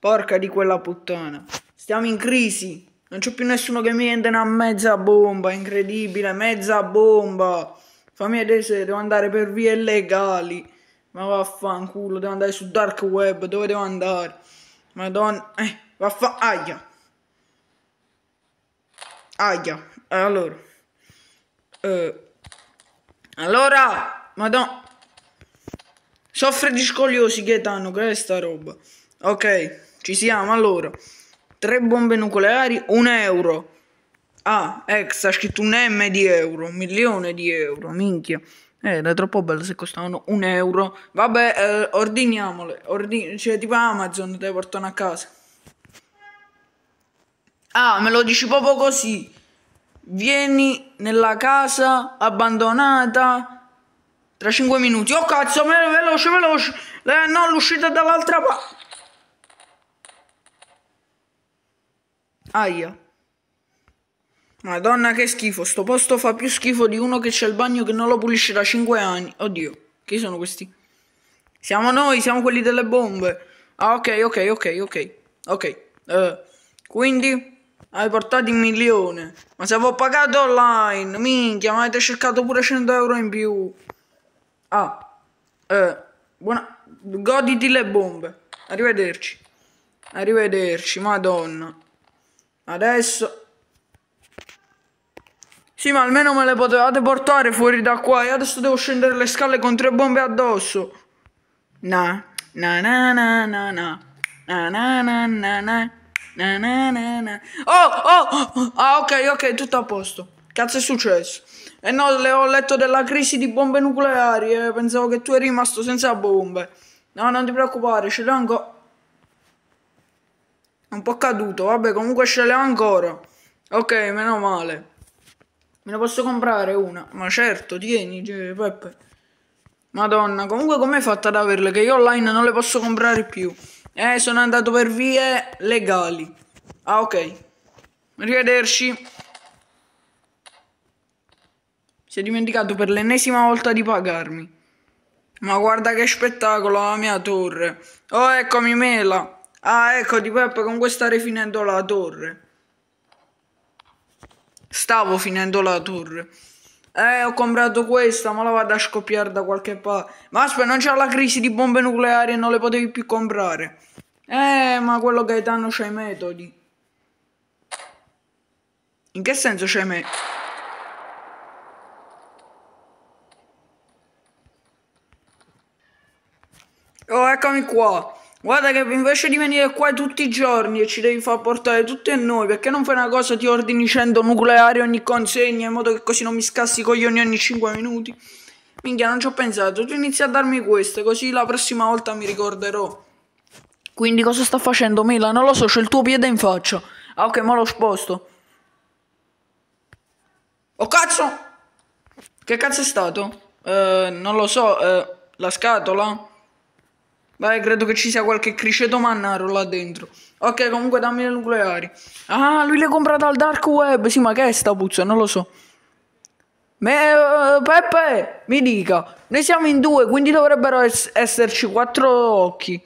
Porca di quella puttana. Stiamo in crisi. Non c'è più nessuno che mi vende una mezza bomba. Incredibile, mezza bomba. Fammi vedere devo andare per vie legali. Ma vaffanculo, devo andare su dark web. Dove devo andare? Madonna. Eh, vaffan... Aia. Aia. Allora. Eh. Allora. Madonna. Soffre di scogliosi, Gaetano, che è sta roba? Ok. Ci siamo allora. Tre bombe nucleari, un euro. Ah, ex, ha scritto un M di euro, un milione di euro, minchia. Eh, era troppo bello se costavano un euro. Vabbè, eh, ordiniamole. Ordin- cioè, tipo Amazon, te le portano a casa. Ah, me lo dici proprio così. Vieni nella casa abbandonata tra 5 minuti. Oh cazzo, veloce, veloce. Eh, no, l'uscita dall'altra parte. Aia. Ah, madonna che schifo, sto posto fa più schifo di uno che c'è il bagno che non lo pulisce da 5 anni. Oddio, chi sono questi? Siamo noi, siamo quelli delle bombe. Ah, ok, ok, ok, ok. Ok. Uh, quindi hai portato un milione. Ma se avevo pagato online, minchia, ma avete cercato pure 100 euro in più. Ah. Uh, buona... Goditi le bombe. Arrivederci. Arrivederci, madonna. Adesso... Sì, ma almeno me le potevate portare fuori da qua. E adesso devo scendere le scale con tre bombe addosso. Na, na na na na na. Na na na na na. Na na na na. Oh, oh! oh. Ah, ok, ok, tutto a posto. Cazzo è successo? E eh, no, le ho letto della crisi di bombe nucleari e eh, pensavo che tu eri rimasto senza bombe. No, non ti preoccupare, ce l'ho ancora un po' caduto, vabbè comunque ce l'ho ancora. Ok, meno male. Me ne posso comprare una? Ma certo, tieni, cioè, Peppe. Madonna, comunque com'è fatta ad averle? Che io online non le posso comprare più. Eh, sono andato per vie legali. Ah, ok. Arrivederci. Si è dimenticato per l'ennesima volta di pagarmi. Ma guarda che spettacolo la mia torre. Oh, eccomi mela. Ah, ecco, di Peppa con questa starei finendo la torre. Stavo finendo la torre. Eh, ho comprato questa, ma la vado a scoppiare da qualche parte. Ma aspetta, non c'è la crisi di bombe nucleari e non le potevi più comprare. Eh, ma quello Gaetano c'ha i metodi. In che senso c'è me? Oh, eccomi qua. Guarda che invece di venire qua tutti i giorni e ci devi far portare tutti e noi, perché non fai una cosa, ti ordini 100 nucleari ogni consegna, in modo che così non mi scassi i coglioni ogni 5 minuti? Minchia, non ci ho pensato, tu inizi a darmi queste, così la prossima volta mi ricorderò. Quindi cosa sta facendo Mela? Non lo so, c'è il tuo piede in faccia. Ah ok, ma lo sposto. Oh cazzo! Che cazzo è stato? Eh, non lo so, eh, la scatola? Vai, credo che ci sia qualche criceto mannaro là dentro. Ok, comunque dammi le nucleari. Ah, lui le compra al dark web. Sì, ma che è sta puzza? Non lo so. Me, uh, Peppe, mi dica, noi siamo in due, quindi dovrebbero es esserci quattro occhi.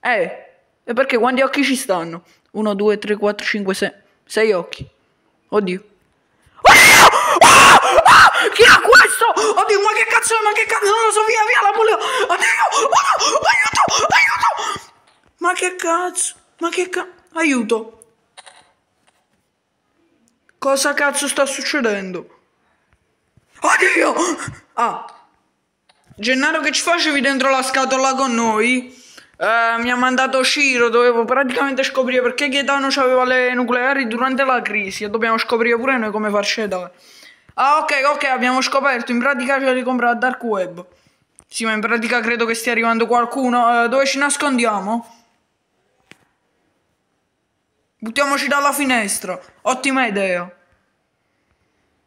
Eh, e perché quanti occhi ci stanno? Uno, due, tre, quattro, cinque, sei. Sei occhi. Oddio. Cazzo, ma che cazzo? Aiuto! Cosa cazzo sta succedendo? Oddio! Ah! Gennaro che ci facevi dentro la scatola con noi? Eh, mi ha mandato Ciro, dovevo praticamente scoprire perché Gaetano aveva le nucleari durante la crisi e dobbiamo scoprire pure noi come farci dare. Ah ok ok abbiamo scoperto, in pratica ce li compra a Dark Web. Sì ma in pratica credo che stia arrivando qualcuno, eh, dove ci nascondiamo? Buttiamoci dalla finestra. Ottima idea.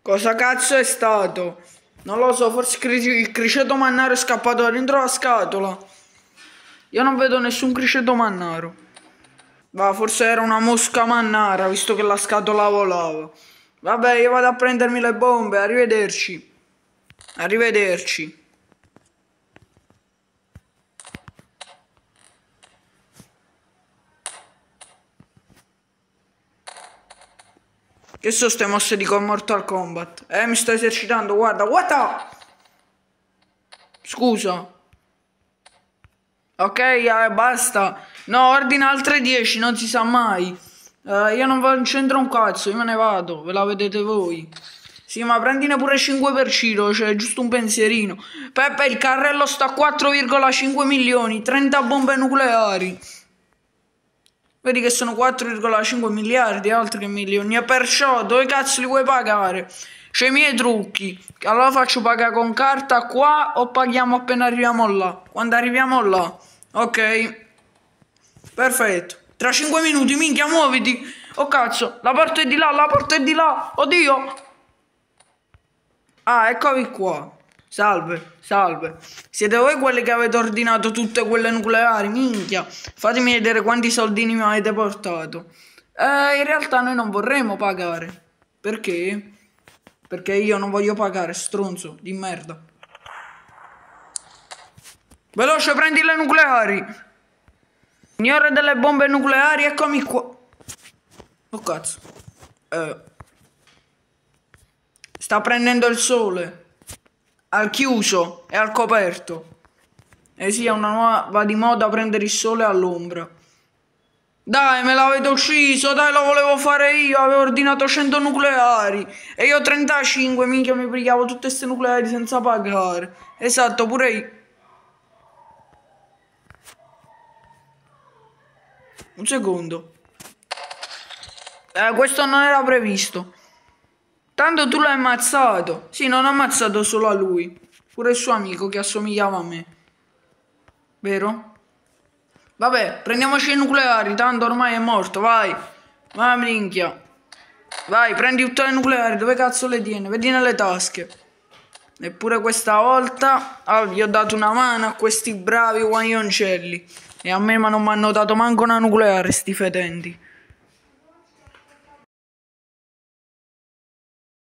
Cosa cazzo è stato? Non lo so, forse il criceto mannaro è scappato da dentro la scatola. Io non vedo nessun criceto mannaro. Ma forse era una mosca mannara, visto che la scatola volava. Vabbè, io vado a prendermi le bombe, arrivederci. Arrivederci. Che sono ste mosse di Mortal Kombat? Eh, mi sto esercitando, guarda, what the... Scusa. Ok, eh, basta. No, ordina altre 10, non si sa mai. Eh, io non c'entro un cazzo, io me ne vado, ve la vedete voi. Sì, ma prendine pure 5 per Ciro, cioè giusto un pensierino. Peppe, il carrello sta a 4,5 milioni, 30 bombe nucleari. Vedi che sono 4,5 miliardi, altro che milioni. E perciò, dove cazzo li vuoi pagare? C'è i miei trucchi. Allora faccio pagare con carta qua o paghiamo appena arriviamo là? Quando arriviamo là. Ok. Perfetto. Tra 5 minuti, minchia, muoviti. Oh cazzo, la porta è di là, la porta è di là. Oddio. Ah, eccovi qua. Salve, salve. Siete voi quelli che avete ordinato tutte quelle nucleari? Minchia, fatemi vedere quanti soldini mi avete portato. Eh, in realtà noi non vorremmo pagare. Perché? Perché io non voglio pagare, stronzo, di merda. Veloce, prendi le nucleari. Signore delle bombe nucleari, eccomi qua. Oh cazzo. Eh. Sta prendendo il sole al chiuso e al coperto. E sia una nuova va di moda prendere il sole all'ombra. Dai, me l'avete ucciso, dai, lo volevo fare io, avevo ordinato 100 nucleari e io 35, minchia, mi pigliavo tutte queste nucleari senza pagare. Esatto, pure io. Un secondo. Eh, questo non era previsto. Tanto tu l'hai ammazzato. Sì, non ho ammazzato solo a lui. Pure il suo amico che assomigliava a me. Vero? Vabbè, prendiamoci i nucleari, tanto ormai è morto, vai. Vai, minchia. Vai, prendi tutti i nucleari, dove cazzo le tieni? Vedi nelle tasche. Eppure questa volta ah, gli ho dato una mano a questi bravi guaglioncelli. E a me ma non mi hanno dato manco una nucleare, sti fetenti.